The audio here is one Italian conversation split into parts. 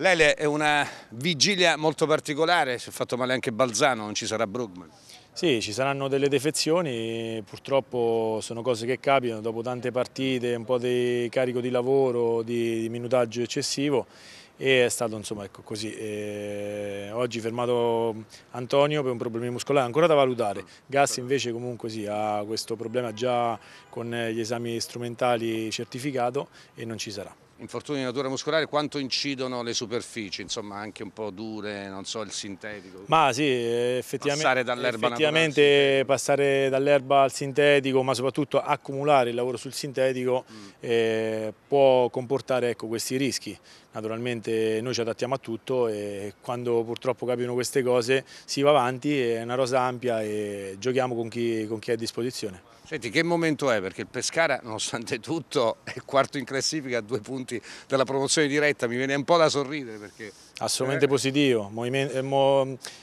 L'Ele è una vigilia molto particolare, si è fatto male anche Balzano, non ci sarà Brugman. Sì, ci saranno delle defezioni, purtroppo sono cose che capitano dopo tante partite, un po' di carico di lavoro, di, minutaggio eccessivo e è stato insomma ecco così. E oggi fermato Antonio per un problema muscolare ancora da valutare, Gas invece comunque sì, ha questo problema già con gli esami strumentali certificato e non ci sarà infortuni di natura muscolare, quanto incidono le superfici, insomma anche un po' dure, non so, il sintetico? Ma sì, effettivamente passare dall'erba effettivamente passare dall'erba al sintetico, ma soprattutto accumulare il lavoro sul sintetico mm. eh, può comportare ecco, questi rischi naturalmente noi ci adattiamo a tutto e quando purtroppo capiscono queste cose si va avanti, è una rosa ampia e giochiamo con chi, con chi è a disposizione. Senti, che momento è? Perché il Pescara, nonostante tutto, è quarto in classifica a due punti della promozione diretta, mi viene un po' da sorridere perché Assolutamente positivo, eh,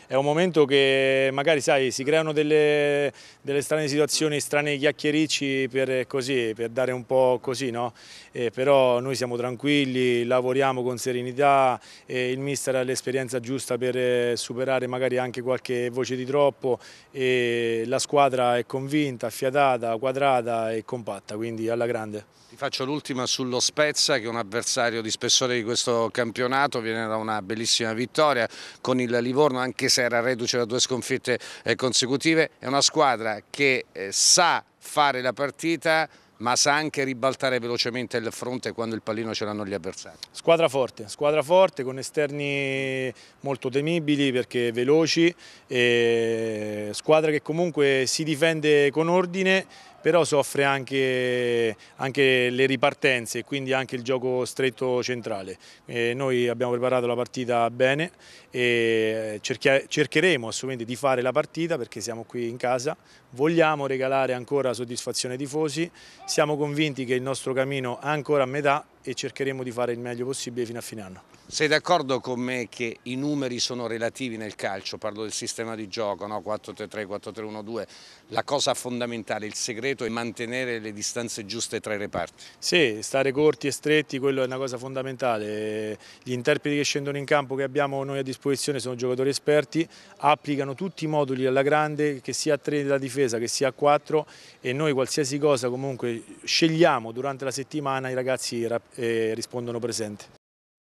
è un momento che magari sai, si creano delle, delle strane situazioni, strane chiacchiericci per, eh, così, per dare un po' così, no? eh, però noi siamo tranquilli, lavoriamo con serenità, eh, il mister ha l'esperienza giusta per eh, superare magari anche qualche voce di troppo, e la squadra è convinta, affiatata, quadrata e compatta, quindi alla grande. Ti faccio l'ultima sullo Spezza che è un avversario di spessore di questo campionato, viene da una bellissima vittoria con il Livorno anche se era reduce da due sconfitte eh, consecutive, è una squadra che eh, sa fare la partita ma sa anche ribaltare velocemente il fronte quando il pallino ce l'hanno gli avversari. Squadra forte, squadra forte con esterni molto temibili perché veloci, squadra che comunque si difende con ordine però soffre anche, anche le ripartenze e quindi anche il gioco stretto centrale. E noi abbiamo preparato la partita bene e cercheremo assolutamente di fare la partita perché siamo qui in casa, vogliamo regalare ancora soddisfazione ai tifosi, siamo convinti che il nostro cammino è ancora a metà e cercheremo di fare il meglio possibile fino a fine anno. Sei d'accordo con me che i numeri sono relativi nel calcio? Parlo del sistema di gioco, no? 4-3-3, 4-3-1-2. La cosa fondamentale, il segreto è mantenere le distanze giuste tra i reparti. Sì, stare corti e stretti, quello è una cosa fondamentale. Gli interpreti che scendono in campo che abbiamo noi a disposizione sono giocatori esperti, applicano tutti i moduli alla grande, che sia a 3 della difesa, che sia a 4 e noi qualsiasi cosa comunque scegliamo durante la settimana i ragazzi eh, rispondono presente.